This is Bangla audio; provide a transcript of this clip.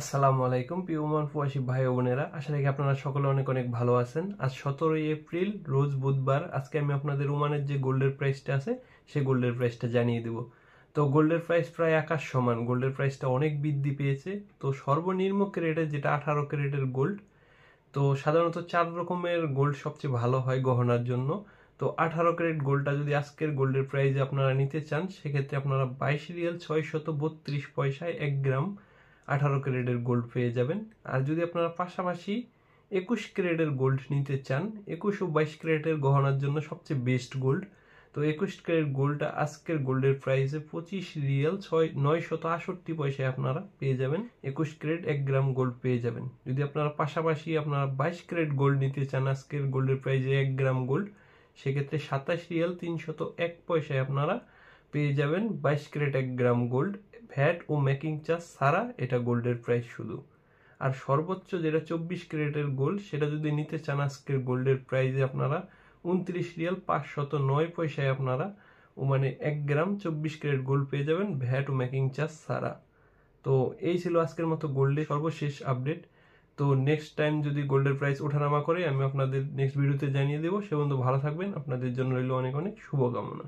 আসসালামু আলাইকুম পিউমান প্রবাসী ভাই বোনেরা আশা রাখি আপনারা সকলে অনেক অনেক ভালো আছেন আজ সতেরোই এপ্রিল রোজ বুধবার আজকে আমি আপনাদের ওমানের যে গোল্ডের প্রাইসটা আছে সেই গোল্ডের প্রাইসটা জানিয়ে দেব তো গোল্ডের প্রাইস প্রায় আকাশ সমান গোল্ডের প্রাইসটা অনেক বৃদ্ধি পেয়েছে তো সর্বনিম্ন ক্যারেটের যেটা আঠারো ক্যারেটের গোল্ড তো সাধারণত চার রকমের গোল্ড সবচেয়ে ভালো হয় গহনার জন্য তো আঠারো ক্যারেট গোল্ডটা যদি আজকের গোল্ডের প্রাইসে আপনারা নিতে চান সেক্ষেত্রে আপনারা বাইশ রিয়াল ছয় শত বত্রিশ পয়সায় এক গ্রাম আঠারো ক্যারেটের গোল্ড পেয়ে যাবেন আর যদি আপনারা পাশাপাশি একুশ ক্যারেটের গোল্ড নিতে চান একুশ ও বাইশ ক্যারেটের গহনার জন্য সবচেয়ে বেস্ট গোল্ড তো একুশ ক্যারেট গোল্ডটা আজকের গোল্ডের প্রাইসে পঁচিশ রিয়াল ছয় নয় শত আষট্টি পয়সায় আপনারা পেয়ে যাবেন একুশ ক্যারেট এক গ্রাম গোল্ড পেয়ে যাবেন যদি আপনারা পাশাপাশি আপনারা বাইশ ক্যারেট গোল্ড নিতে চান আজকের গোল্ডের প্রাইসে এক গ্রাম গোল্ড সেক্ষেত্রে সাতাশ রিয়াল তিনশত এক পয়সায় আপনারা পেয়ে যাবেন বাইশ ক্যারেট এক গ্রাম গোল্ড ভ্যাট ও মেকিং চার্জ ছাড়া এটা গোল্ডের প্রাইস শুধু আর সর্বোচ্চ যেটা চব্বিশ ক্যারেটের গোল্ড সেটা যদি নিতে চান আজকের গোল্ডের প্রাইসে আপনারা উনত্রিশ রিয়াল পাঁচশত নয় পয়সায় আপনারা ও মানে এক গ্রাম চব্বিশ ক্যারেট গোল্ড পেয়ে যাবেন ভ্যাট ও মেকিং চার্জ ছাড়া তো এই ছিল আজকের মতো গোল্ডের সর্বশেষ আপডেট তো নেক্সট টাইম যদি গোল্ডের প্রাইস ওঠানামা করে আমি আপনাদের নেক্সট ভিডিওতে জানিয়ে দেবো সে বন্ধু ভালো থাকবেন আপনাদের জন্য রইল অনেক অনেক শুভকামনা